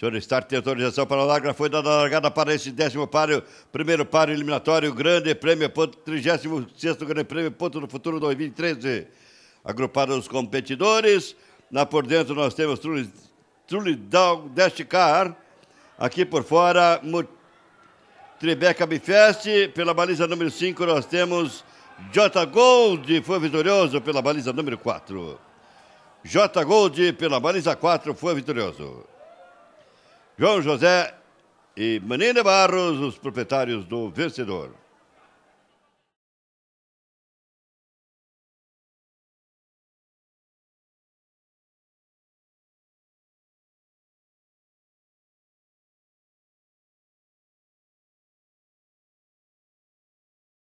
Senhor Start tem autorização para a larga, foi dada a largada para esse décimo páreo, primeiro páreo eliminatório, grande prêmio, ponto, 36 grande prêmio, ponto do futuro 2013. Agruparam os competidores, na por dentro nós temos Trulli, desticar Down Dash Car, aqui por fora, Tribeca Bifest, pela baliza número 5 nós temos J Gold, foi vitorioso pela baliza número 4. J Gold pela baliza 4 foi vitorioso. João José e Menina Barros, os proprietários do vencedor.